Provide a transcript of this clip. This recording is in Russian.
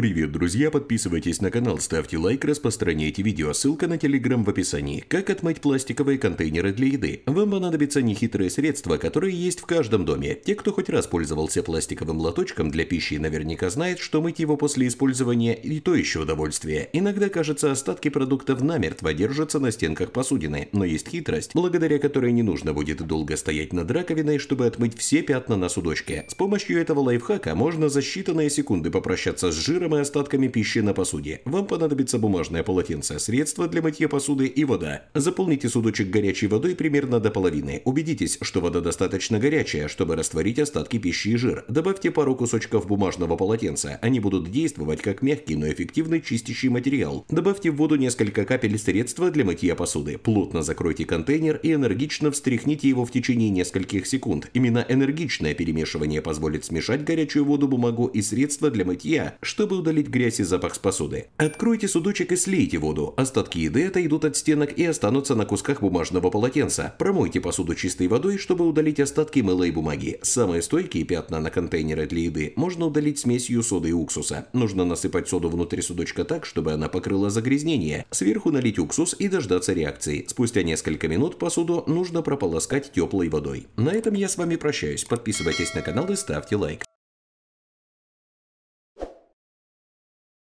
Привет, друзья! Подписывайтесь на канал, ставьте лайк, распространяйте видео. Ссылка на телеграм в описании. Как отмыть пластиковые контейнеры для еды? Вам понадобятся нехитрые средства, которые есть в каждом доме. Те, кто хоть раз пользовался пластиковым лоточком для пищи, наверняка знает, что мыть его после использования и то еще удовольствие. Иногда, кажется, остатки продуктов намертво держатся на стенках посудины, но есть хитрость, благодаря которой не нужно будет долго стоять над раковиной, чтобы отмыть все пятна на судочке. С помощью этого лайфхака можно за считанные секунды попрощаться с жиром, бурыми остатками пищи на посуде. Вам понадобится бумажное полотенце, средство для мытья посуды и вода. Заполните судочек горячей водой примерно до половины. Убедитесь, что вода достаточно горячая, чтобы растворить остатки пищи и жир. Добавьте пару кусочков бумажного полотенца. Они будут действовать как мягкий, но эффективный чистящий материал. Добавьте в воду несколько капель средства для мытья посуды. Плотно закройте контейнер и энергично встряхните его в течение нескольких секунд. Именно энергичное перемешивание позволит смешать горячую воду, бумагу и средства для мытья, чтобы удалить грязь и запах с посуды. Откройте судочек и слейте воду. Остатки еды отойдут от стенок и останутся на кусках бумажного полотенца. Промойте посуду чистой водой, чтобы удалить остатки мыла и бумаги. Самые стойкие пятна на контейнеры для еды можно удалить смесью соды и уксуса. Нужно насыпать соду внутрь судочка так, чтобы она покрыла загрязнение. Сверху налить уксус и дождаться реакции. Спустя несколько минут посуду нужно прополоскать теплой водой. На этом я с вами прощаюсь. Подписывайтесь на канал и ставьте лайк.